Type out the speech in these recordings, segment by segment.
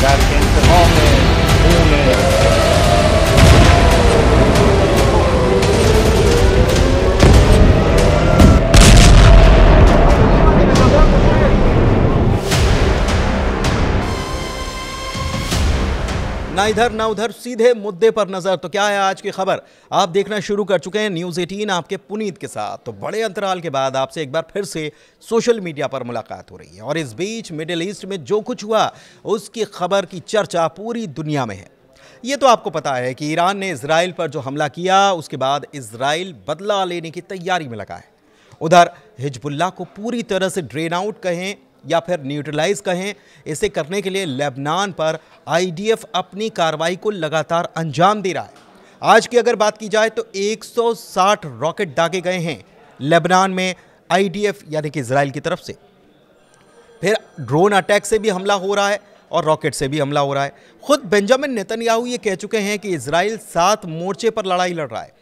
Got it. ना इधर ना उधर सीधे मुद्दे पर नजर तो क्या है आज की खबर आप देखना शुरू कर चुके हैं न्यूज 18 आपके पुनीत के साथ तो बड़े अंतराल के बाद आपसे एक बार फिर से सोशल मीडिया पर मुलाकात हो रही है और इस बीच मिडिल ईस्ट में जो कुछ हुआ उसकी खबर की चर्चा पूरी दुनिया में है ये तो आपको पता है कि ईरान ने इसराइल पर जो हमला किया उसके बाद इसराइल बदला लेने की तैयारी में लगा है उधर हिजबुल्ला को पूरी तरह से ड्रेन आउट कहें या फिर न्यूट्रलाइज कहें इसे करने के लिए लेबनान पर आई अपनी कार्रवाई को लगातार अंजाम दे रहा है आज की अगर बात की जाए तो 160 रॉकेट दागे गए हैं लेबनान में आईडीएफ यानी कि इसराइल की तरफ से फिर ड्रोन अटैक से भी हमला हो रहा है और रॉकेट से भी हमला हो रहा है खुद बेंजामिन नेतन्याहू ये कह चुके हैं कि इसराइल सात मोर्चे पर लड़ाई लड़ रहा है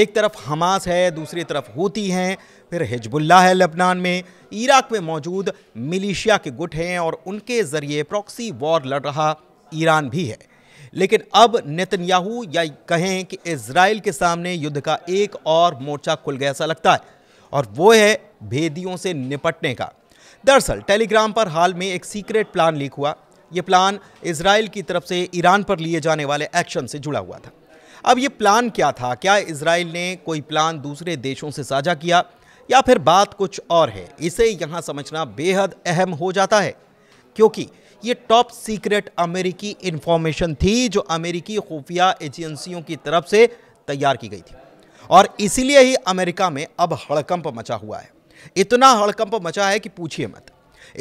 एक तरफ हमास है दूसरी तरफ होती हैं फिर हिजबुल्ला है लेबनान में इराक में मौजूद मिलिशिया के गुट हैं और उनके ज़रिए प्रॉक्सी वॉर लड़ रहा ईरान भी है लेकिन अब नेतन्याहू या कहें कि इसराइल के सामने युद्ध का एक और मोर्चा खुल गया ऐसा लगता है और वो है भेदियों से निपटने का दरअसल टेलीग्राम पर हाल में एक सीक्रेट प्लान लीक हुआ ये प्लान इसराइल की तरफ से ईरान पर लिए जाने वाले एक्शन से जुड़ा हुआ था अब ये प्लान क्या था क्या इसराइल ने कोई प्लान दूसरे देशों से साझा किया या फिर बात कुछ और है इसे यहाँ समझना बेहद अहम हो जाता है क्योंकि ये टॉप सीक्रेट अमेरिकी इन्फॉर्मेशन थी जो अमेरिकी खुफिया एजेंसियों की तरफ से तैयार की गई थी और इसीलिए ही अमेरिका में अब हड़कंप मचा हुआ है इतना हड़कंप मचा है कि पूछिए मत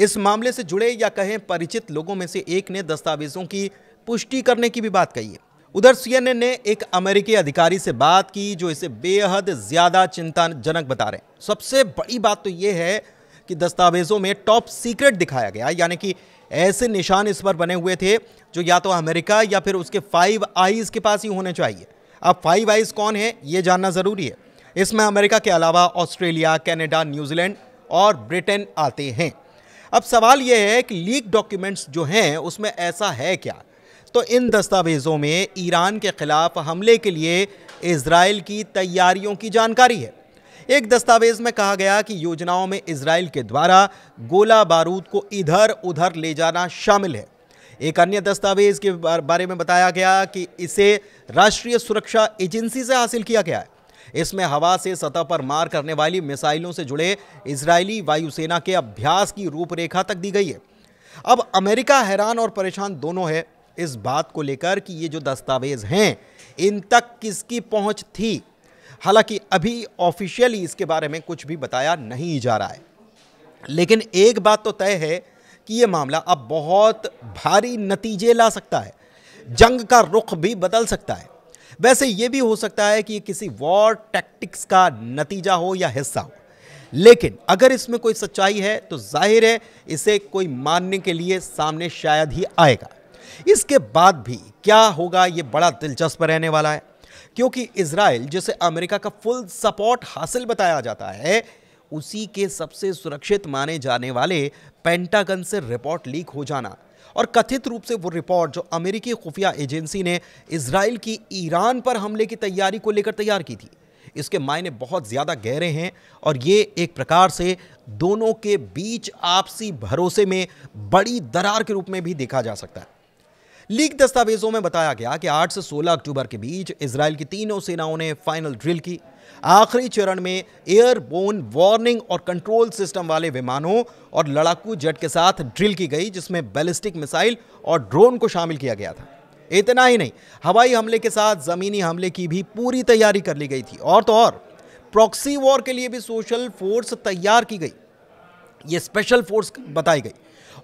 इस मामले से जुड़े या कहें परिचित लोगों में से एक ने दस्तावेजों की पुष्टि करने की भी बात कही है उधर सीएनएन ने एक अमेरिकी अधिकारी से बात की जो इसे बेहद ज़्यादा चिंताजनक बता रहे हैं सबसे बड़ी बात तो ये है कि दस्तावेज़ों में टॉप सीक्रेट दिखाया गया यानी कि ऐसे निशान इस पर बने हुए थे जो या तो अमेरिका या फिर उसके फाइव आईज़ के पास ही होने चाहिए अब फाइव आईज़ कौन है ये जानना ज़रूरी है इसमें अमेरिका के अलावा ऑस्ट्रेलिया कैनेडा न्यूजीलैंड और ब्रिटेन आते हैं अब सवाल यह है कि लीक डॉक्यूमेंट्स जो हैं उसमें ऐसा है क्या तो इन दस्तावेज़ों में ईरान के ख़िलाफ़ हमले के लिए इसराइल की तैयारियों की जानकारी है एक दस्तावेज़ में कहा गया कि योजनाओं में इसराइल के द्वारा गोला बारूद को इधर उधर ले जाना शामिल है एक अन्य दस्तावेज़ के बारे में बताया गया कि इसे राष्ट्रीय सुरक्षा एजेंसी से हासिल किया गया है इसमें हवा से सतह पर मार करने वाली मिसाइलों से जुड़े इजरायली वायुसेना के अभ्यास की रूपरेखा तक दी गई है अब अमेरिका हैरान और परेशान दोनों है इस बात को लेकर कि ये जो दस्तावेज़ हैं इन तक किसकी पहुंच थी हालांकि अभी ऑफिशियली इसके बारे में कुछ भी बताया नहीं जा रहा है लेकिन एक बात तो तय है कि ये मामला अब बहुत भारी नतीजे ला सकता है जंग का रुख भी बदल सकता है वैसे ये भी हो सकता है कि ये किसी वॉर टैक्टिक्स का नतीजा हो या हिस्सा हो लेकिन अगर इसमें कोई सच्चाई है तो जाहिर है इसे कोई मानने के लिए सामने शायद ही आएगा इसके बाद भी क्या होगा ये बड़ा दिलचस्प रहने वाला है क्योंकि इसराइल जिसे अमेरिका का फुल सपोर्ट हासिल बताया जाता है उसी के सबसे सुरक्षित माने जाने वाले पेंटागन से रिपोर्ट लीक हो जाना और कथित रूप से वो रिपोर्ट जो अमेरिकी खुफिया एजेंसी ने इसराइल की ईरान पर हमले की तैयारी को लेकर तैयार की थी इसके मायने बहुत ज़्यादा गहरे हैं और ये एक प्रकार से दोनों के बीच आपसी भरोसे में बड़ी दरार के रूप में भी देखा जा सकता है लीक दस्तावेजों में बताया गया कि 8 से 16 अक्टूबर के बीच इसराइल की तीनों सेनाओं ने फाइनल ड्रिल की आखिरी चरण में एयरबोन वार्निंग और कंट्रोल सिस्टम वाले विमानों और लड़ाकू जेट के साथ ड्रिल की गई जिसमें बैलिस्टिक मिसाइल और ड्रोन को शामिल किया गया था इतना ही नहीं हवाई हमले के साथ ज़मीनी हमले की भी पूरी तैयारी कर ली गई थी और तो और प्रॉक्सी वॉर के लिए भी सोशल फोर्स तैयार की गई ये स्पेशल फोर्स बताई गई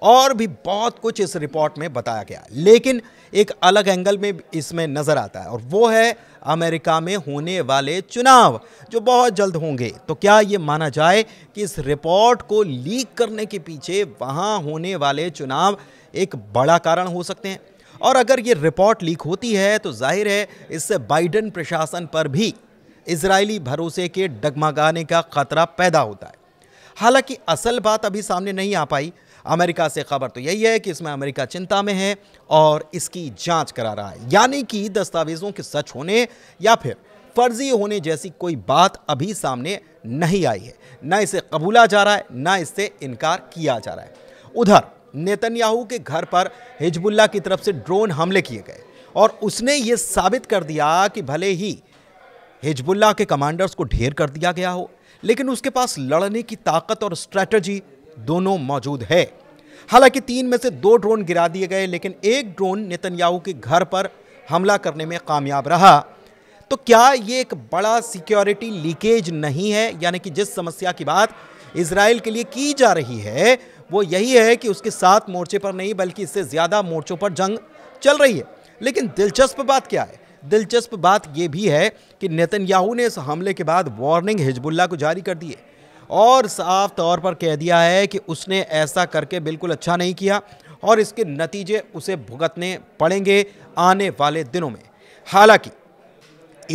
और भी बहुत कुछ इस रिपोर्ट में बताया गया लेकिन एक अलग एंगल में इसमें नज़र आता है और वो है अमेरिका में होने वाले चुनाव जो बहुत जल्द होंगे तो क्या ये माना जाए कि इस रिपोर्ट को लीक करने के पीछे वहाँ होने वाले चुनाव एक बड़ा कारण हो सकते हैं और अगर ये रिपोर्ट लीक होती है तो जाहिर है इससे बाइडन प्रशासन पर भी इसराइली भरोसे के डगमगाने का खतरा पैदा होता है हालांकि असल बात अभी सामने नहीं आ पाई अमेरिका से खबर तो यही है कि इसमें अमेरिका चिंता में है और इसकी जांच करा रहा है यानी कि दस्तावेज़ों के सच होने या फिर फर्जी होने जैसी कोई बात अभी सामने नहीं आई है ना इसे कबूला जा रहा है ना इससे इनकार किया जा रहा है उधर नेतन्याहू के घर पर हिजबुल्ला की तरफ से ड्रोन हमले किए गए और उसने ये साबित कर दिया कि भले ही हिजबुल्ला के कमांडर्स को ढेर कर दिया गया हो लेकिन उसके पास लड़ने की ताकत और स्ट्रैटेजी दोनों मौजूद है हालांकि तीन में से दो ड्रोन गिरा दिए गए लेकिन एक ड्रोन नितनयाहू के घर पर हमला करने में कामयाब रहा तो क्या ये एक बड़ा सिक्योरिटी लीकेज नहीं है यानी कि जिस समस्या की बात इसराइल के लिए की जा रही है वो यही है कि उसके साथ मोर्चे पर नहीं बल्कि इससे ज़्यादा मोर्चों पर जंग चल रही है लेकिन दिलचस्प बात क्या है दिलचस्प बात यह भी है कि नेतन्याहू ने इस हमले के बाद वार्निंग हिजबुल्ला को जारी कर दी है और साफ तौर पर कह दिया है कि उसने ऐसा करके बिल्कुल अच्छा नहीं किया और इसके नतीजे उसे भुगतने पड़ेंगे आने वाले दिनों में हालांकि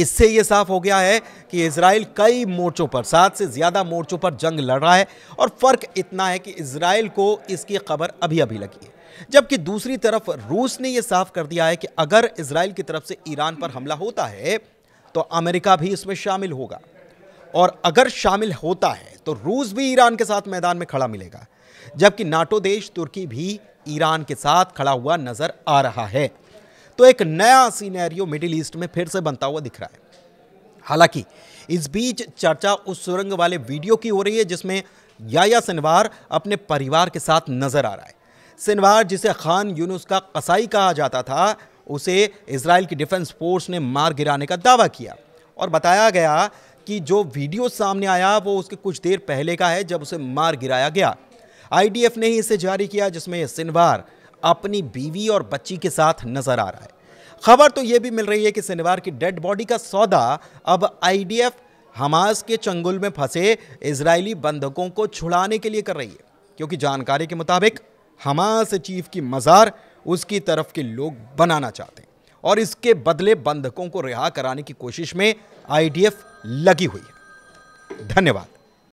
इससे ये साफ हो गया है कि इसराइल कई मोर्चों पर सात से ज़्यादा मोर्चों पर जंग लड़ रहा है और फ़र्क इतना है कि इसराइल को इसकी खबर अभी अभी लगी है जबकि दूसरी तरफ रूस ने यह साफ कर दिया है कि अगर इसराइल की तरफ से ईरान पर हमला होता है तो अमेरिका भी इसमें शामिल होगा और अगर शामिल होता है तो रूस भी ईरान के साथ मैदान में खड़ा मिलेगा जबकि नाटो देश तुर्की भी ईरान के साथ खड़ा हुआ नजर आ रहा है तो एक नया सीनैरियो मिडिल ईस्ट में फिर से बनता हुआ दिख रहा है हालांकि इस बीच चर्चा उस सुरंग वाले वीडियो की हो रही है जिसमें याया सिनवार अपने परिवार के साथ नजर आ रहा है सिनवार जिसे खान यूनुस का कसाई कहा जाता था उसे इसराइल की डिफेंस फोर्स ने मार गिराने का दावा किया और बताया गया कि जो वीडियो सामने आया वो उसके कुछ देर पहले का है जब उसे मार गिराया गया आईडीएफ ने ही इसे जारी किया जिसमें सिनवार अपनी बीवी और बच्ची के साथ नजर आ रहा है खबर तो ये भी मिल रही है कि सिनवार की डेड बॉडी का सौदा अब आई हमास के चंगुल में फंसे इसराइली बंधकों को छुड़ाने के लिए कर रही है क्योंकि जानकारी के मुताबिक हमास चीफ की मज़ार उसकी तरफ के लोग बनाना चाहते हैं और इसके बदले बंधकों को रिहा कराने की कोशिश में आईडीएफ लगी हुई है धन्यवाद